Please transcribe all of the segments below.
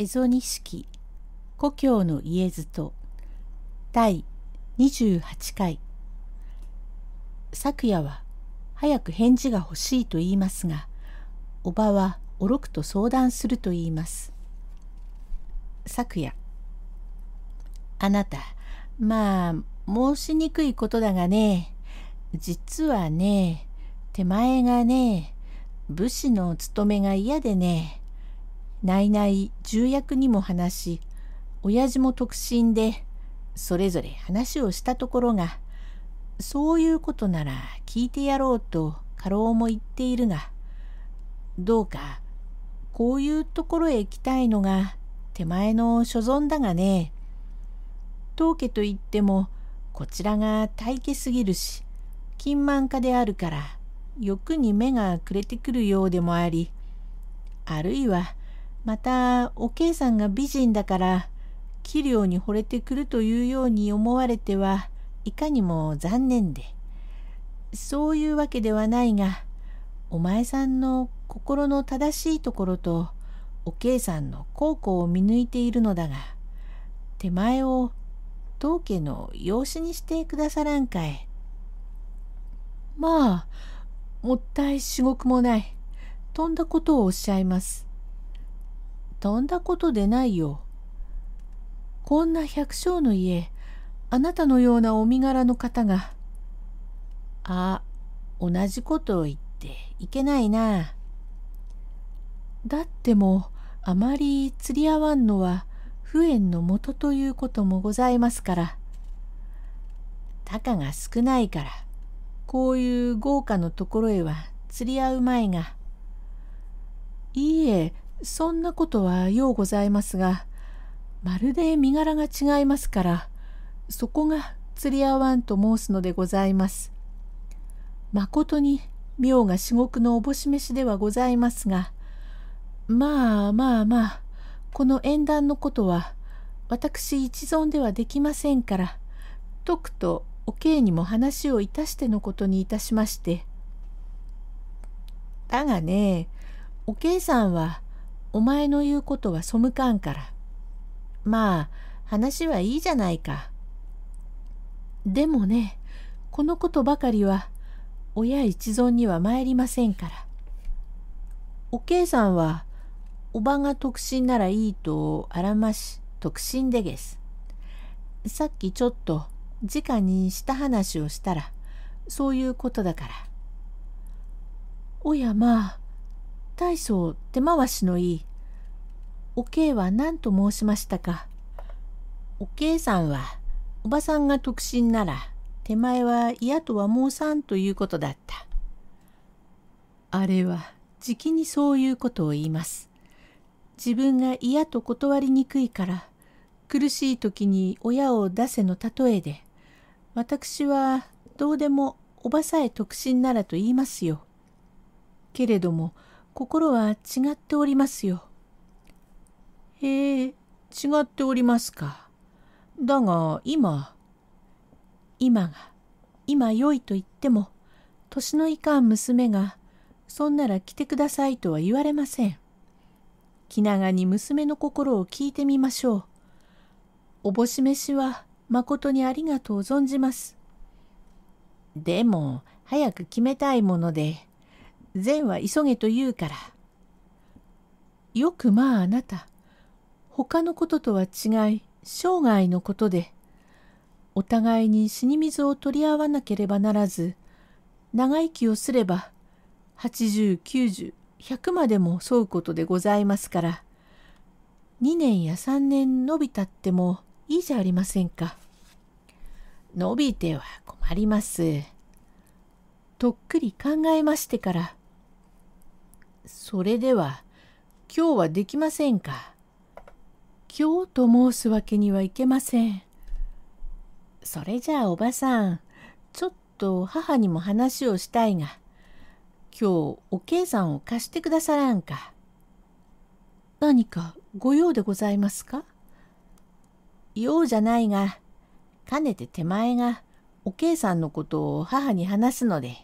蝦夷錦故郷の家ずと第28回昨夜は早く返事が欲しいと言いますが叔母はおろくと相談すると言います昨夜あなたまあ申しにくいことだがね実はね手前がね武士の務めが嫌でね内々重役にも話し、親父も特進で、それぞれ話をしたところが、そういうことなら聞いてやろうと家老も言っているが、どうか、こういうところへ行きたいのが手前の所存だがね。当家といっても、こちらが大家すぎるし、金満家であるから、欲に目がくれてくるようでもあり、あるいは、またおけいさんが美人だから器量に惚れてくるというように思われてはいかにも残念でそういうわけではないがお前さんの心の正しいところとおけいさんの孝行を見抜いているのだが手前を当家の養子にしてくださらんかい。まあもったい至極もないとんだことをおっしゃいます。とんだことでないよ。こんな百姓の家、あなたのようなお身柄の方が。あ、同じことを言っていけないな。だってもあまり釣り合わんのは不縁のもとということもございますから。たかが少ないから、こういう豪華のところへは釣り合うまいが。いいえ、そんなことはようございますが、まるで身柄が違いますから、そこが釣り合わんと申すのでございます。まことに妙が至極のおぼし飯ではございますが、まあまあまあ、この縁談のことは、私一存ではできませんから、とくとおけいにも話をいたしてのことにいたしまして。だがね、おけいさんは、お前の言うことは背かんから。まあ、話はいいじゃないか。でもね、このことばかりは、親一存には参りませんから。おけいさんは、おばが特進ならいいとあらまし、特進でげす。さっきちょっと、直にした話をしたら、そういうことだから。おやまあ、大層手回しのいい。おけいは何と申しましたか。おけいさんは、おばさんが特進なら、手前は嫌とは申さんということだった。あれは、じきにそういうことを言います。自分が嫌と断りにくいから、苦しい時に親を出せの例えで、私はどうでもおばさえ特進ならと言いますよ。けれども、心は違っておりますよ。へえ、違っておりますか。だが、今。今が、今よいと言っても、年のいかん娘が、そんなら来てくださいとは言われません。気長に娘の心を聞いてみましょう。おぼし飯は、まことにありがとう存じます。でも、早く決めたいもので、善は急げと言うから。よくまああなた、他のこととは違い、生涯のことで、お互いに死に水を取り合わなければならず、長生きをすれば、80、90、100までも沿うことでございますから、2年や3年伸びたってもいいじゃありませんか。伸びては困ります。とっくり考えましてから、それでは、今日はできませんか。今日と申すわけにはいけません。それじゃあおばさん、ちょっと母にも話をしたいが、今日おけいさんを貸してくださらんか。何かご用でございますか用じゃないが、かねて手前がおけいさんのことを母に話すので、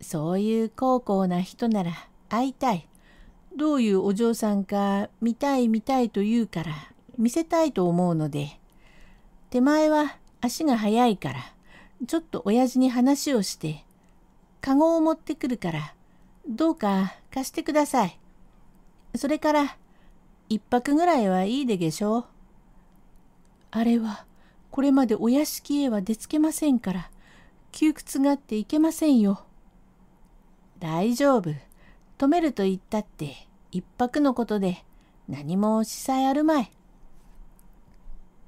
そういう高校な人なら、会いたい。どういうお嬢さんか見たい見たいと言うから見せたいと思うので、手前は足が速いからちょっと親父に話をして、カゴを持ってくるからどうか貸してください。それから一泊ぐらいはいいでげしょう。あれはこれまでお屋敷へは出つけませんから窮屈がっていけませんよ。大丈夫。止めると言ったって一泊のことで何もしさえあるまい。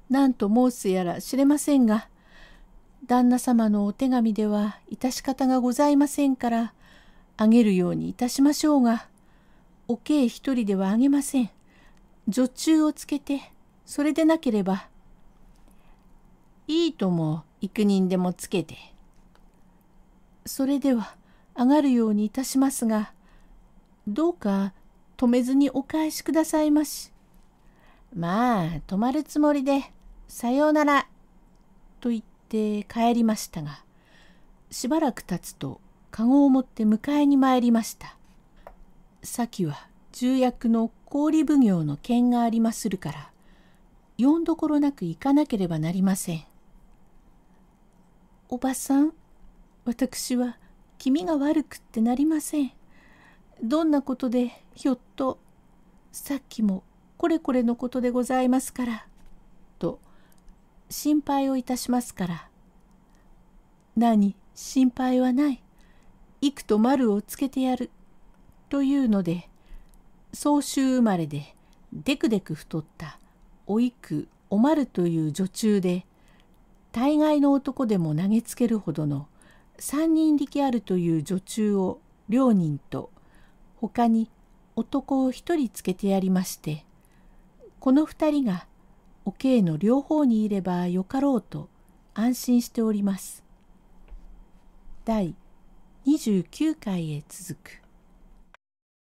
何と申すやら知れませんが、旦那様のお手紙では致し方がございませんから、あげるようにいたしましょうが、おけい一人ではあげません。女中をつけて、それでなければ、いいとも幾人でもつけて。それでは上がるようにいたしますが、どうか止めずにお返しくださいまし。まあ、止まるつもりで、さようなら。と言って帰りましたが、しばらく経つと、かごを持って迎えに参りました。先は重役の氷奉行の剣がありまするから、よんどころなく行かなければなりません。おばさん、私は気味が悪くってなりません。どんなことでひょっとさっきもこれこれのことでございますから」と心配をいたしますから「何心配はない幾と丸をつけてやる」というので早秋生まれでデクデク太ったお幾お丸という女中で大概の男でも投げつけるほどの三人力あるという女中を両人と他に男を一人つけてやりまして、この二人がおいの両方にいればよかろうと安心しております。第29回へ続く。